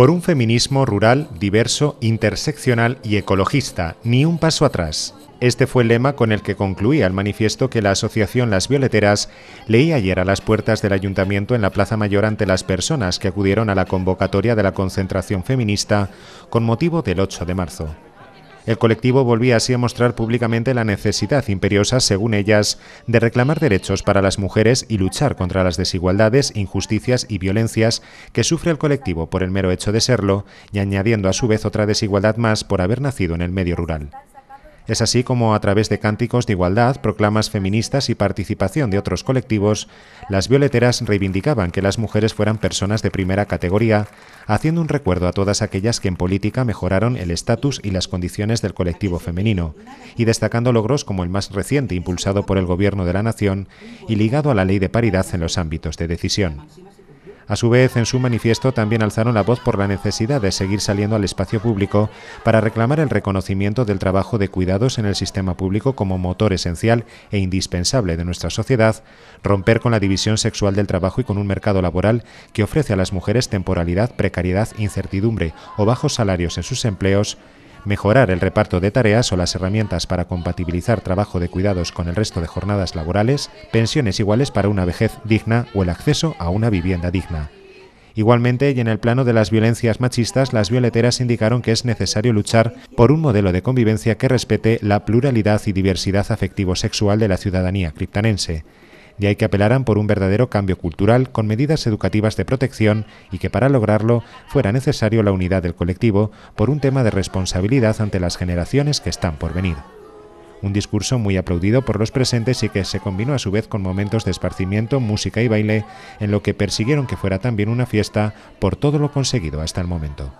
por un feminismo rural, diverso, interseccional y ecologista, ni un paso atrás. Este fue el lema con el que concluía el manifiesto que la Asociación Las Violeteras leía ayer a las puertas del Ayuntamiento en la Plaza Mayor ante las personas que acudieron a la convocatoria de la concentración feminista con motivo del 8 de marzo. El colectivo volvía así a mostrar públicamente la necesidad imperiosa, según ellas, de reclamar derechos para las mujeres y luchar contra las desigualdades, injusticias y violencias que sufre el colectivo por el mero hecho de serlo, y añadiendo a su vez otra desigualdad más por haber nacido en el medio rural. Es así como a través de cánticos de igualdad, proclamas feministas y participación de otros colectivos, las violeteras reivindicaban que las mujeres fueran personas de primera categoría, haciendo un recuerdo a todas aquellas que en política mejoraron el estatus y las condiciones del colectivo femenino, y destacando logros como el más reciente impulsado por el Gobierno de la Nación y ligado a la Ley de Paridad en los ámbitos de decisión. A su vez, en su manifiesto también alzaron la voz por la necesidad de seguir saliendo al espacio público para reclamar el reconocimiento del trabajo de cuidados en el sistema público como motor esencial e indispensable de nuestra sociedad, romper con la división sexual del trabajo y con un mercado laboral que ofrece a las mujeres temporalidad, precariedad, incertidumbre o bajos salarios en sus empleos, mejorar el reparto de tareas o las herramientas para compatibilizar trabajo de cuidados con el resto de jornadas laborales, pensiones iguales para una vejez digna o el acceso a una vivienda digna. Igualmente, y en el plano de las violencias machistas, las violeteras indicaron que es necesario luchar por un modelo de convivencia que respete la pluralidad y diversidad afectivo-sexual de la ciudadanía criptanense. De ahí que apelaran por un verdadero cambio cultural con medidas educativas de protección y que para lograrlo fuera necesario la unidad del colectivo por un tema de responsabilidad ante las generaciones que están por venir. Un discurso muy aplaudido por los presentes y que se combinó a su vez con momentos de esparcimiento, música y baile, en lo que persiguieron que fuera también una fiesta por todo lo conseguido hasta el momento.